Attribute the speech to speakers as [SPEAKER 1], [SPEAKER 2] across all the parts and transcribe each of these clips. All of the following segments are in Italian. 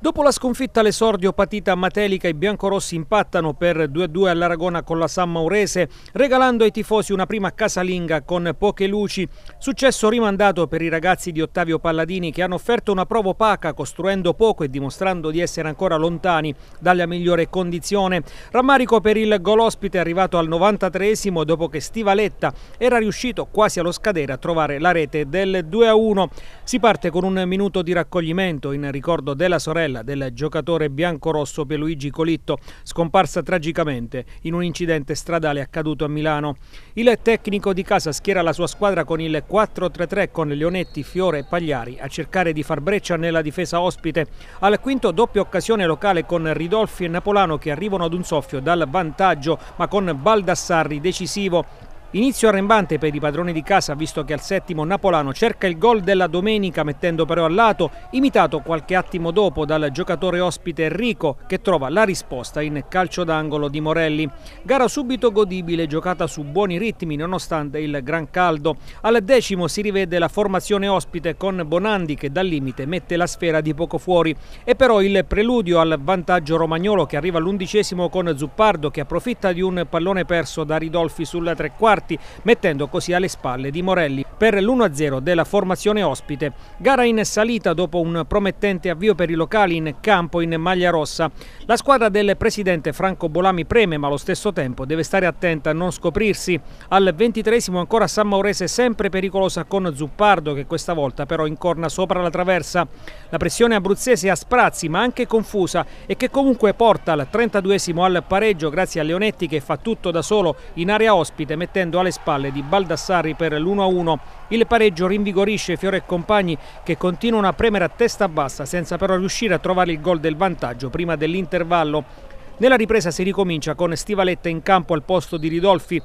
[SPEAKER 1] Dopo la sconfitta all'esordio patita a Matelica, i biancorossi impattano per 2-2 all'Aragona con la San Maurese, regalando ai tifosi una prima casalinga con poche luci. Successo rimandato per i ragazzi di Ottavio Palladini che hanno offerto una prova opaca, costruendo poco e dimostrando di essere ancora lontani dalla migliore condizione. Rammarico per il gol ospite arrivato al 93esimo dopo che Stivaletta era riuscito quasi allo scadere a trovare la rete del 2-1. Si parte con un minuto di raccoglimento in ricordo della sorella sorella del giocatore biancorosso Pierluigi Colitto, scomparsa tragicamente in un incidente stradale accaduto a Milano. Il tecnico di casa schiera la sua squadra con il 4-3-3 con Leonetti, Fiore e Pagliari a cercare di far breccia nella difesa ospite. Al quinto doppia occasione locale con Ridolfi e Napolano che arrivano ad un soffio dal vantaggio ma con Baldassarri decisivo Inizio arrembante per i padroni di casa visto che al settimo Napolano cerca il gol della domenica mettendo però a lato, imitato qualche attimo dopo dal giocatore ospite Enrico che trova la risposta in calcio d'angolo di Morelli. Gara subito godibile giocata su buoni ritmi nonostante il gran caldo. Al decimo si rivede la formazione ospite con Bonandi che dal limite mette la sfera di poco fuori e però il preludio al vantaggio romagnolo che arriva all'undicesimo con Zuppardo che approfitta di un pallone perso da Ridolfi sulla tre quarti parti, mettendo così alle spalle di Morelli per l'1-0 della formazione ospite. Gara in salita dopo un promettente avvio per i locali in campo in maglia rossa. La squadra del presidente Franco Bolami preme ma allo stesso tempo deve stare attenta a non scoprirsi. Al 23 ancora San Maurese sempre pericolosa con Zuppardo che questa volta però incorna sopra la traversa. La pressione abruzzese a sprazzi ma anche confusa e che comunque porta al 32 al pareggio grazie a Leonetti che fa tutto da solo in area ospite mettendo alle spalle di Baldassarri per l'1-1. Il pareggio rinvigorisce Fiore e compagni che continuano a premere a testa bassa senza però riuscire a trovare il gol del vantaggio prima dell'intervallo. Nella ripresa si ricomincia con Stivaletta in campo al posto di Ridolfi.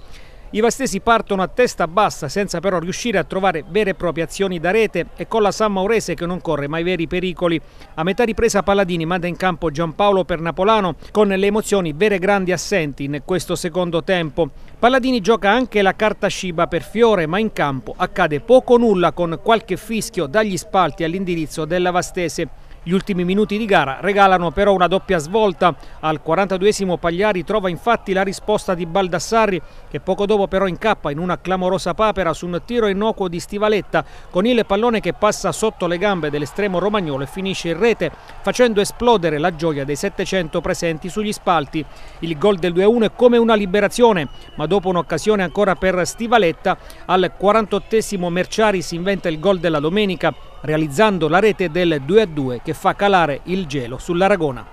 [SPEAKER 1] I vastesi partono a testa bassa senza però riuscire a trovare vere e proprie azioni da rete e con la San Maurese che non corre mai veri pericoli. A metà ripresa Palladini manda in campo Giampaolo per Napolano con le emozioni vere e grandi assenti in questo secondo tempo. Palladini gioca anche la carta Shiba per Fiore ma in campo accade poco nulla con qualche fischio dagli spalti all'indirizzo della Vastese. Gli ultimi minuti di gara regalano però una doppia svolta. Al 42esimo Pagliari trova infatti la risposta di Baldassarri che poco dopo però incappa in una clamorosa papera su un tiro innocuo di Stivaletta con il pallone che passa sotto le gambe dell'estremo romagnolo e finisce in rete facendo esplodere la gioia dei 700 presenti sugli spalti. Il gol del 2-1 è come una liberazione ma dopo un'occasione ancora per Stivaletta al 48esimo Merciari si inventa il gol della domenica realizzando la rete del 2-2 che fa calare il gelo sull'Aragona.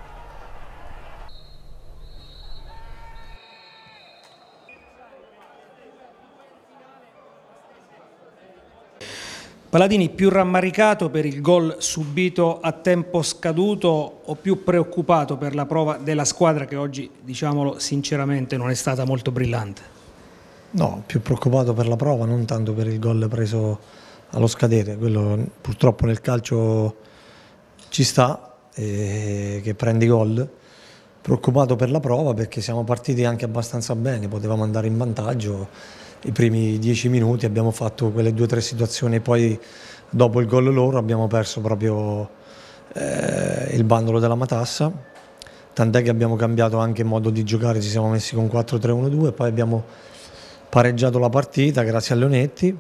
[SPEAKER 1] Paladini più rammaricato per il gol subito a tempo scaduto o più preoccupato per la prova della squadra che oggi, diciamolo sinceramente, non è stata molto brillante?
[SPEAKER 2] No, più preoccupato per la prova, non tanto per il gol preso allo scadere, quello purtroppo nel calcio ci sta, eh, che prendi gol, preoccupato per la prova perché siamo partiti anche abbastanza bene, potevamo andare in vantaggio, i primi dieci minuti abbiamo fatto quelle due o tre situazioni e poi dopo il gol loro abbiamo perso proprio eh, il bandolo della matassa, tant'è che abbiamo cambiato anche modo di giocare, ci siamo messi con 4-3-1-2, poi abbiamo pareggiato la partita grazie a Leonetti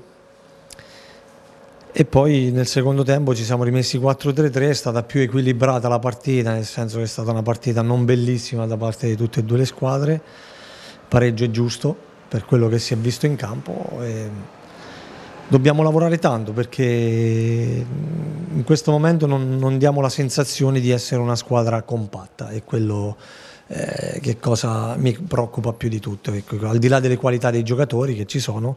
[SPEAKER 2] e poi nel secondo tempo ci siamo rimessi 4-3-3, è stata più equilibrata la partita, nel senso che è stata una partita non bellissima da parte di tutte e due le squadre, pareggio è giusto per quello che si è visto in campo. dobbiamo lavorare tanto perché in questo momento non, non, diamo la sensazione di essere una squadra compatta è quello eh, che cosa mi preoccupa più di tutto, ecco, al di là delle qualità dei giocatori che ci sono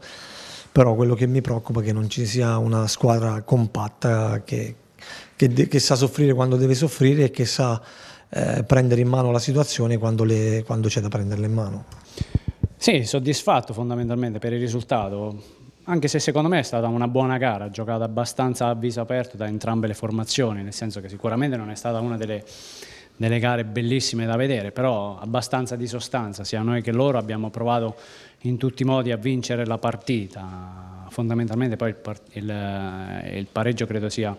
[SPEAKER 2] però quello che mi preoccupa è che non ci sia una squadra compatta che, che, de- che sa soffrire quando deve soffrire e che sa eh, prendere in mano la situazione quando, le, quando c'è da prenderla in mano.
[SPEAKER 3] Sì, soddisfatto fondamentalmente per il risultato anche se secondo me è stata una buona gara, giocata abbastanza a viso aperto da entrambe le formazioni, nel senso che sicuramente non è stata una delle delle gare bellissime da vedere, però abbastanza di sostanza, sia noi che loro abbiamo provato in tutti i modi a vincere la partita, fondamentalmente poi il, il, il pareggio credo sia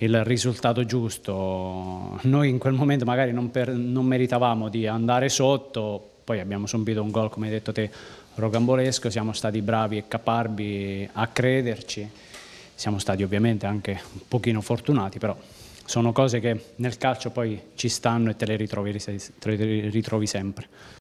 [SPEAKER 3] il risultato giusto, noi in quel momento magari non, per, non meritavamo di andare sotto, poi abbiamo subito un gol come hai detto te rocambolesco, siamo stati bravi e caparbi a crederci, siamo stati ovviamente anche un pochino fortunati però sono cose che nel calcio poi ci stanno e te le ritrovi, te le ritrovi sempre.